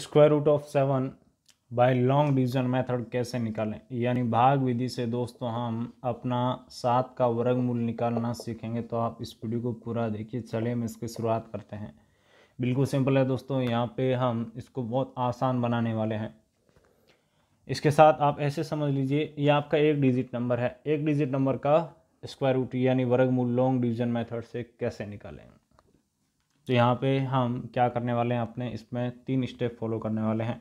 square root of seven by long division method कैसे निकालें यानी भाग विधि से दोस्तों हम अपना सात का वर्गमूल निकालना सीखेंगे तो आप इस वीडियो को पूरा देखिए चलिए हम इसकी शुरुआत करते हैं बिल्कुल सिंपल है दोस्तों यहाँ पे हम इसको बहुत आसान बनाने वाले हैं इसके साथ आप ऐसे समझ लीजिए ये आपका एक डिजिट नंबर है एक डिजिट नंबर का स्क्वायर रूट यानी वर्गमूल लॉन्ग डिवीजन मेथड से कैसे निकालेंगे तो यहाँ पे हम क्या करने वाले हैं अपने इसमें तीन स्टेप फॉलो करने वाले हैं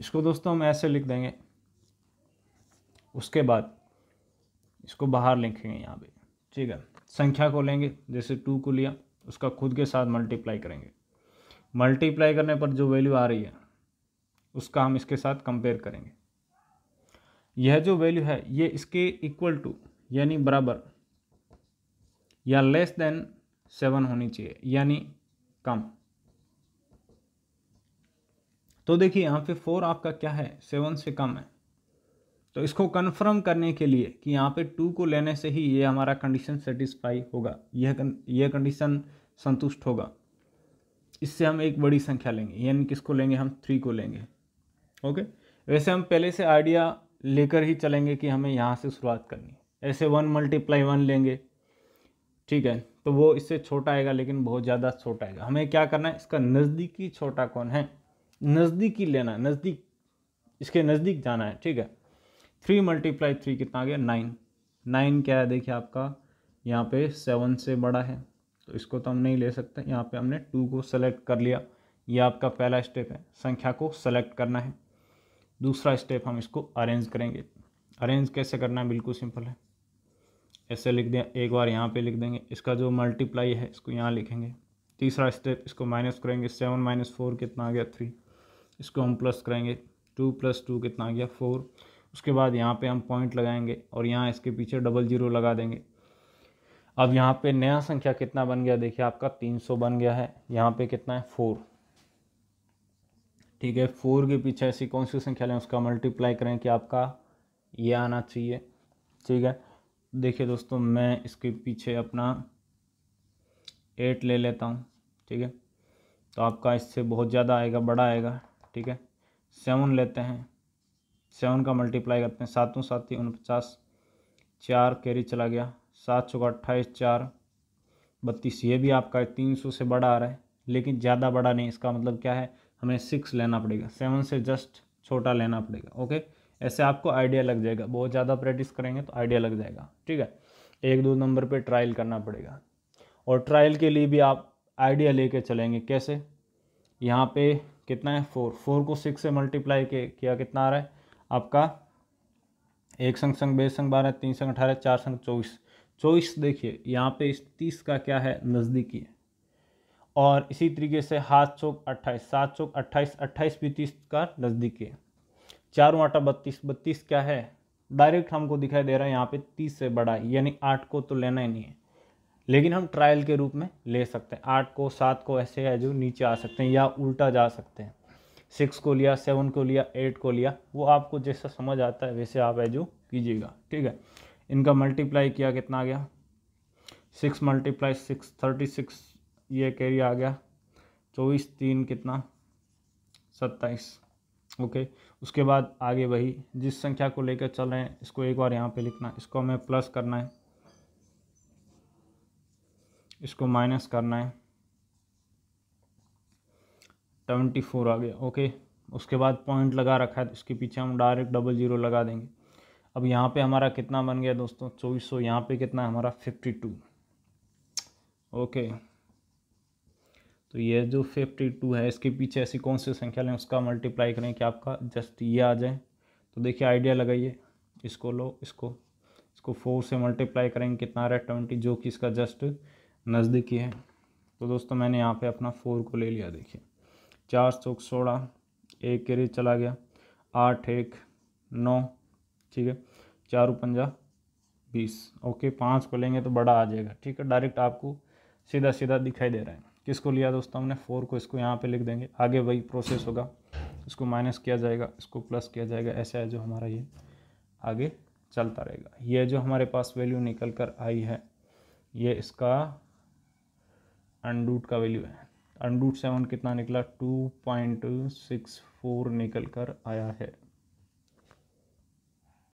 इसको दोस्तों हम ऐसे लिख देंगे उसके बाद इसको बाहर लिखेंगे यहाँ पे ठीक है संख्या को लेंगे जैसे टू को लिया उसका खुद के साथ मल्टीप्लाई करेंगे मल्टीप्लाई करने पर जो वैल्यू आ रही है उसका हम इसके साथ कंपेयर करेंगे यह जो वैल्यू है ये इसके इक्वल टू यानी बराबर या लेस देन सेवन होनी चाहिए यानी कम तो देखिए यहाँ पे फोर आपका क्या है सेवन से कम है तो इसको कन्फर्म करने के लिए कि यहाँ पे टू को लेने से ही ये हमारा कंडीशन सेटिस्फाई होगा यह यह कंडीशन संतुष्ट होगा इससे हम एक बड़ी संख्या लेंगे यानी किसको लेंगे हम थ्री को लेंगे ओके वैसे हम पहले से आइडिया लेकर ही चलेंगे कि हमें यहाँ से शुरुआत करनी है ऐसे वन मल्टीप्लाई वन लेंगे ठीक है तो वो इससे छोटा आएगा लेकिन बहुत ज़्यादा छोटा आएगा हमें क्या करना है इसका नज़दीकी छोटा कौन है नज़दीकी लेना है नज़दीक इसके नज़दीक जाना है ठीक है थ्री मल्टीप्लाई थ्री कितना आ गया नाइन नाइन क्या है देखिए आपका यहाँ पे सेवन से बड़ा है तो इसको तो हम नहीं ले सकते यहाँ पे हमने टू को सेलेक्ट कर लिया ये आपका पहला स्टेप है संख्या को सेलेक्ट करना है दूसरा स्टेप हम इसको अरेंज करेंगे अरेंज कैसे करना है बिल्कुल सिंपल है ऐसे लिख दें एक बार यहाँ पे लिख देंगे इसका जो मल्टीप्लाई है इसको यहाँ लिखेंगे तीसरा स्टेप इसको माइनस करेंगे सेवन माइनस फोर कितना आ गया थ्री इसको हम प्लस करेंगे टू प्लस टू कितना आ गया फोर उसके बाद यहाँ पे हम पॉइंट लगाएंगे और यहाँ इसके पीछे डबल जीरो लगा देंगे अब यहाँ पे नया संख्या कितना बन गया देखिए आपका तीन सौ बन गया है यहाँ पर कितना है फोर ठीक है फोर के पीछे ऐसी कौन सी संख्या लें उसका मल्टीप्लाई करें कि आपका ये आना चाहिए ठीक है देखिए दोस्तों मैं इसके पीछे अपना एट ले लेता हूँ ठीक है तो आपका इससे बहुत ज़्यादा आएगा बड़ा आएगा ठीक है सेवन लेते हैं सेवन का मल्टीप्लाई करते हैं सातों ही उनपचास चार कैरी चला गया सात सौ अट्ठाईस चार बत्तीस ये भी आपका तीन सौ से बड़ा आ रहा है लेकिन ज़्यादा बड़ा नहीं इसका मतलब क्या है हमें सिक्स लेना पड़ेगा सेवन से जस्ट छोटा लेना पड़ेगा ओके ऐसे आपको आइडिया लग जाएगा बहुत ज़्यादा प्रैक्टिस करेंगे तो आइडिया लग जाएगा ठीक है एक दो नंबर पे ट्रायल करना पड़ेगा और ट्रायल के लिए भी आप आइडिया लेके चलेंगे कैसे यहाँ पे कितना है फोर फोर को सिक्स से मल्टीप्लाई किया कितना आ रहा है आपका एक संग संग बे संग बारह तीन संग अठारह चार संग चौबीस चौबीस देखिए यहाँ पे इस तीस का क्या है नज़दीकी है और इसी तरीके से हाथ चौक अट्ठाईस सात चौक अट्ठाईस अट्ठाईस भी तीस का नज़दीकी है चारों आटा बत्तीस बत्तीस क्या है डायरेक्ट हमको दिखाई दे रहा है यहाँ पे तीस से बड़ा यानी आठ को तो लेना ही नहीं है लेकिन हम ट्रायल के रूप में ले सकते हैं आठ को सात को ऐसे है जो नीचे आ सकते हैं या उल्टा जा सकते हैं सिक्स को लिया सेवन को लिया एट को लिया वो आपको जैसा समझ आता है वैसे आप है जो कीजिएगा ठीक है इनका मल्टीप्लाई किया कितना आ गया six multiply six thirty six ये कैरी आ गया चौबीस तीन कितना सत्ताईस ओके उसके बाद आगे वही जिस संख्या को लेकर चल रहे हैं इसको एक बार यहाँ पे लिखना है इसको हमें प्लस करना है इसको माइनस करना है ट्वेंटी फोर आ गया ओके उसके बाद पॉइंट लगा रखा है इसके पीछे हम डायरेक्ट डबल ज़ीरो लगा देंगे अब यहाँ पे हमारा कितना बन गया दोस्तों चौबीस सौ यहाँ पर कितना है हमारा फिफ्टी टू ओके तो ये जो फिफ्टी टू है इसके पीछे ऐसी कौन सी संख्या लें उसका मल्टीप्लाई करें कि आपका जस्ट ये आ जाए तो देखिए आइडिया लगाइए इसको लो इसको इसको फोर से मल्टीप्लाई करेंगे कितना आ रहा है ट्वेंटी जो कि इसका जस्ट नज़दीकी है तो दोस्तों मैंने यहाँ पर अपना फोर को ले लिया देखिए चार चौक सोलह एक के रेज चला गया आठ एक नौ ठीक है चार पंजा बीस ओके पाँच को लेंगे तो बड़ा आ जाएगा ठीक है डायरेक्ट आपको सीधा सीधा दिखाई दे रहा है किसको लिया दोस्तों हमने फोर को इसको यहाँ पे लिख देंगे आगे वही प्रोसेस होगा इसको माइनस किया जाएगा इसको प्लस किया जाएगा ऐसा है जो हमारा ये आगे चलता रहेगा ये जो हमारे पास वैल्यू निकल कर आई है ये इसका अनडूट का वैल्यू है अनडूट सेवन कितना निकला टू पॉइंट सिक्स फोर निकल कर आया है